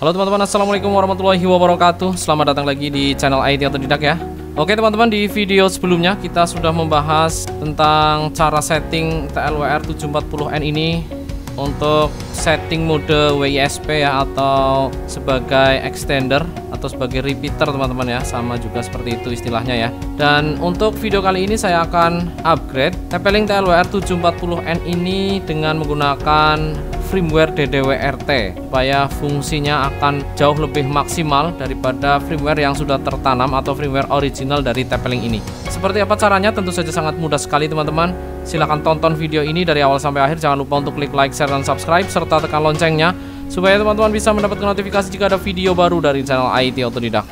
Halo teman-teman, Assalamualaikum warahmatullahi wabarakatuh Selamat datang lagi di channel IT atau tidak ya Oke teman-teman, di video sebelumnya kita sudah membahas tentang cara setting TLWR 740N ini Untuk setting mode WISP ya atau sebagai extender atau sebagai repeater teman-teman ya Sama juga seperti itu istilahnya ya Dan untuk video kali ini saya akan upgrade TP-Link TLWR 740N ini dengan menggunakan firmware DDWRT supaya fungsinya akan jauh lebih maksimal daripada firmware yang sudah tertanam atau firmware original dari TP-Link ini. Seperti apa caranya? Tentu saja sangat mudah sekali teman-teman. Silahkan tonton video ini dari awal sampai akhir. Jangan lupa untuk klik like, share, dan subscribe serta tekan loncengnya supaya teman-teman bisa mendapatkan notifikasi jika ada video baru dari channel IT Autodidak.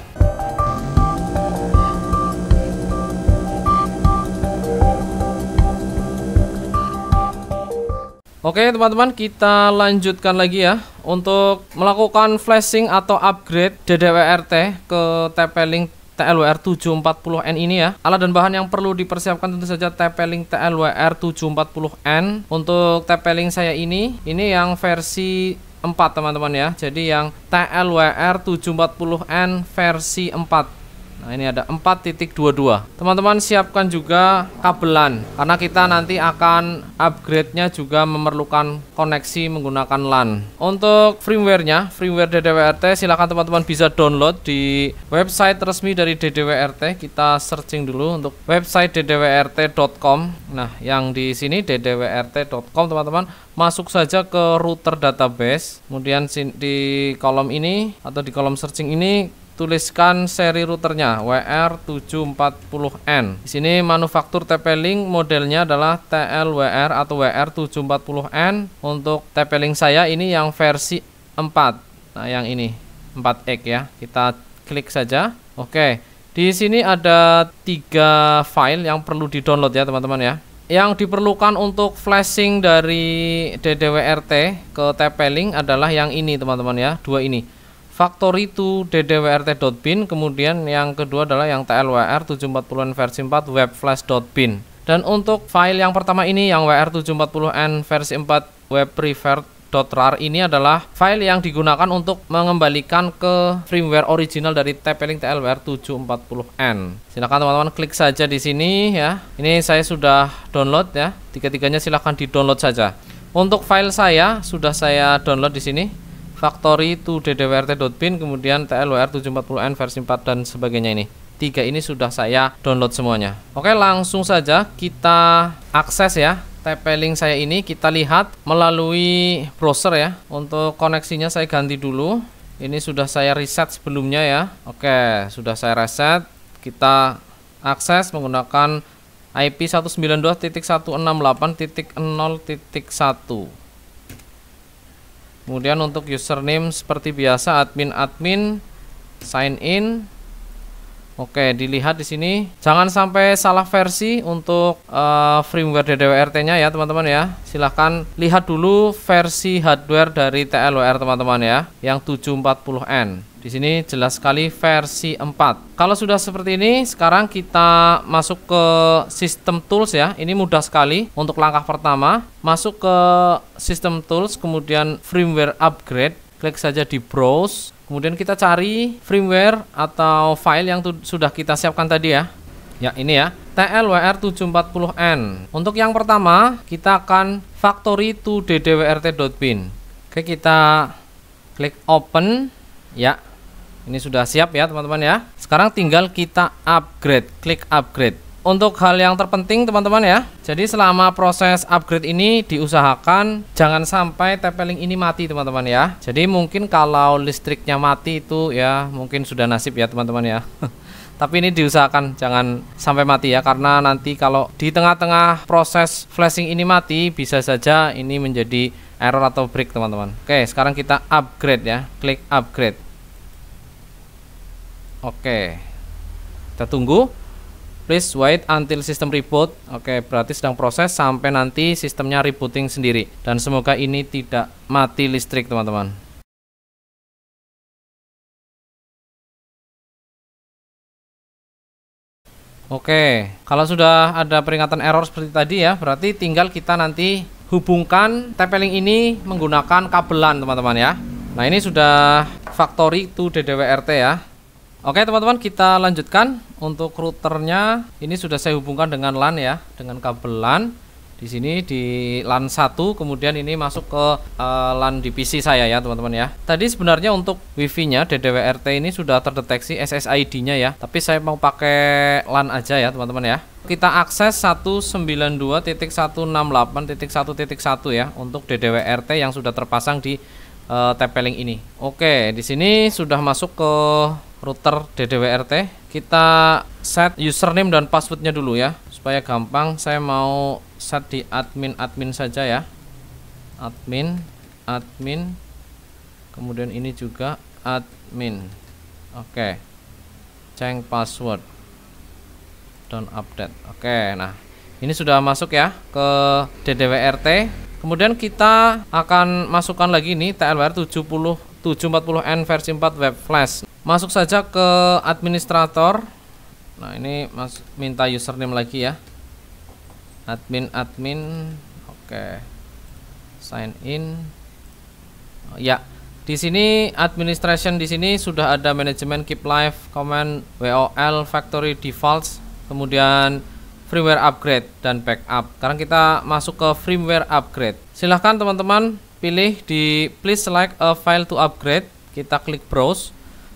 Oke teman-teman kita lanjutkan lagi ya untuk melakukan flashing atau upgrade DDWRT ke TP-Link TLWR 740N ini ya. Alat dan bahan yang perlu dipersiapkan tentu saja TP-Link TLWR 740N. Untuk TP-Link saya ini, ini yang versi 4 teman-teman ya. Jadi yang TLWR 740N versi 4. Nah ini ada 4.22 Teman-teman siapkan juga kabelan Karena kita nanti akan upgrade-nya juga memerlukan koneksi menggunakan LAN Untuk firmware-nya, firmware DDWRT silahkan teman-teman bisa download di website resmi dari DDWRT Kita searching dulu untuk website ddwrt.com Nah yang di sini ddwrt.com teman-teman Masuk saja ke router database Kemudian di kolom ini atau di kolom searching ini tuliskan seri routernya WR740N. Di sini manufaktur TP-Link modelnya adalah TLWR atau WR740N. Untuk TP-Link saya ini yang versi 4. Nah, yang ini 4X ya. Kita klik saja. Oke. Di sini ada tiga file yang perlu di-download ya, teman-teman ya. Yang diperlukan untuk flashing dari DDWRT ke TP-Link adalah yang ini, teman-teman ya, dua ini faktor itu ddwrt.bin kemudian yang kedua adalah yang tlwr 740n versi 4 webflash.bin dan untuk file yang pertama ini yang wr740n versi 4 webpreferrar ini adalah file yang digunakan untuk mengembalikan ke firmware original dari TP-Link TLWR 740N. Silakan teman-teman klik saja di sini ya. Ini saya sudah download ya. Tiga-tiganya silahkan di-download saja. Untuk file saya sudah saya download di sini factory to ddwrt.bin kemudian tlwr 740n versi 4 dan sebagainya ini tiga ini sudah saya download semuanya oke langsung saja kita akses ya TP link saya ini kita lihat melalui browser ya untuk koneksinya saya ganti dulu ini sudah saya reset sebelumnya ya oke sudah saya reset kita akses menggunakan IP 192.168.0.1 kemudian untuk username seperti biasa admin admin sign in Oke, dilihat di sini. Jangan sampai salah versi untuk uh, firmware DDWRT-nya ya, teman-teman ya. Silahkan lihat dulu versi hardware dari TLWR, teman-teman ya, yang 740N. Di sini jelas sekali versi 4. Kalau sudah seperti ini, sekarang kita masuk ke sistem tools ya. Ini mudah sekali untuk langkah pertama. Masuk ke sistem tools, kemudian firmware upgrade. Klik saja di browse. Kemudian kita cari firmware atau file yang sudah kita siapkan tadi ya. Ya, ini ya. TLWR740N. Untuk yang pertama, kita akan factory to ddwrt.bin. Oke, kita klik open Ya, ini sudah siap ya teman-teman ya. Sekarang tinggal kita upgrade, klik upgrade. Untuk hal yang terpenting teman-teman ya, jadi selama proses upgrade ini diusahakan jangan sampai tempeling ini mati teman-teman ya. Jadi mungkin kalau listriknya mati itu ya mungkin sudah nasib ya teman-teman ya. tapi ini diusahakan jangan sampai mati ya karena nanti kalau di tengah-tengah proses flashing ini mati bisa saja ini menjadi error atau break teman-teman oke sekarang kita upgrade ya klik upgrade oke kita tunggu please wait until system reboot oke berarti sedang proses sampai nanti sistemnya rebooting sendiri dan semoga ini tidak mati listrik teman-teman Oke, kalau sudah ada peringatan error seperti tadi ya, berarti tinggal kita nanti hubungkan tempeling ini menggunakan kabelan teman-teman ya. Nah ini sudah factory to DDWRT ya. Oke teman-teman kita lanjutkan untuk routernya ini sudah saya hubungkan dengan LAN ya, dengan kabelan di sini di LAN 1 kemudian ini masuk ke uh, LAN PC saya ya teman-teman ya tadi sebenarnya untuk wifi nya DDWRT ini sudah terdeteksi SSID nya ya tapi saya mau pakai LAN aja ya teman-teman ya kita akses 192.168.1.1 ya untuk DDWRT yang sudah terpasang di uh, eh, TP-Link ini oke di sini sudah masuk ke router DDWRT kita set username dan passwordnya dulu ya supaya gampang saya mau set di admin admin saja ya admin admin kemudian ini juga admin oke okay. change password don't update oke okay, nah ini sudah masuk ya ke DDWRT kemudian kita akan masukkan lagi ini TLWR 70 n versi 4 web flash masuk saja ke administrator Nah ini mas minta username lagi ya admin admin oke okay. sign in oh, ya di sini administration di sini sudah ada manajemen keep live command wol factory defaults kemudian firmware upgrade dan backup sekarang kita masuk ke firmware upgrade silahkan teman-teman pilih di please select a file to upgrade kita klik browse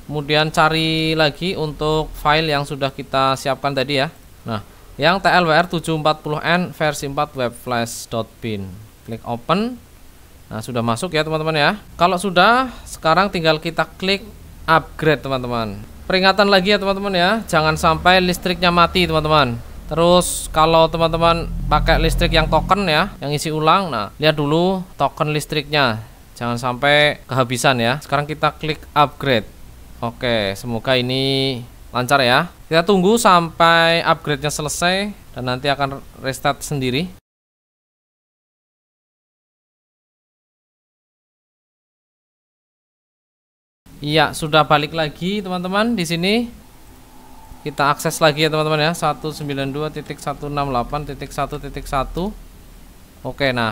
kemudian cari lagi untuk file yang sudah kita siapkan tadi ya nah yang TLWR 740N versi 4 webflash.bin klik open nah sudah masuk ya teman-teman ya kalau sudah sekarang tinggal kita klik upgrade teman-teman peringatan lagi ya teman-teman ya jangan sampai listriknya mati teman-teman Terus kalau teman-teman pakai listrik yang token ya, yang isi ulang, nah lihat dulu token listriknya. Jangan sampai kehabisan ya. Sekarang kita klik upgrade. Oke, semoga ini lancar ya. Kita tunggu sampai upgrade-nya selesai dan nanti akan restart sendiri. Iya, sudah balik lagi teman-teman di sini. Kita akses lagi ya teman-teman ya 192.168.1.1. Oke, nah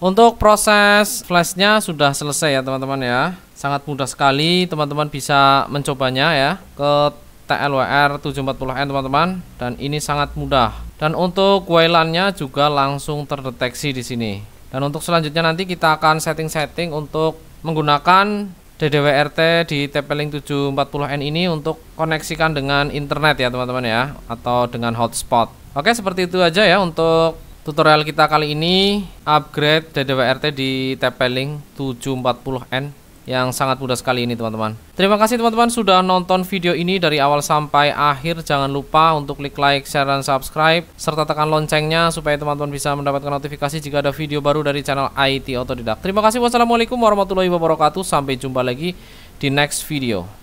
untuk proses flashnya sudah selesai ya teman-teman ya. Sangat mudah sekali teman-teman bisa mencobanya ya ke TLWR 740N teman-teman dan ini sangat mudah. Dan untuk wailannya juga langsung terdeteksi di sini. Dan untuk selanjutnya nanti kita akan setting-setting untuk menggunakan DDWRT di TP-Link 740N ini untuk koneksikan dengan internet ya teman-teman ya atau dengan hotspot. Oke, seperti itu aja ya untuk Tutorial kita kali ini upgrade DDWRT di TP-Link 740N yang sangat mudah sekali ini teman-teman. Terima kasih teman-teman sudah nonton video ini dari awal sampai akhir. Jangan lupa untuk klik like, share, dan subscribe serta tekan loncengnya supaya teman-teman bisa mendapatkan notifikasi jika ada video baru dari channel IT Autodidak. Terima kasih wassalamualaikum warahmatullahi wabarakatuh. Sampai jumpa lagi di next video.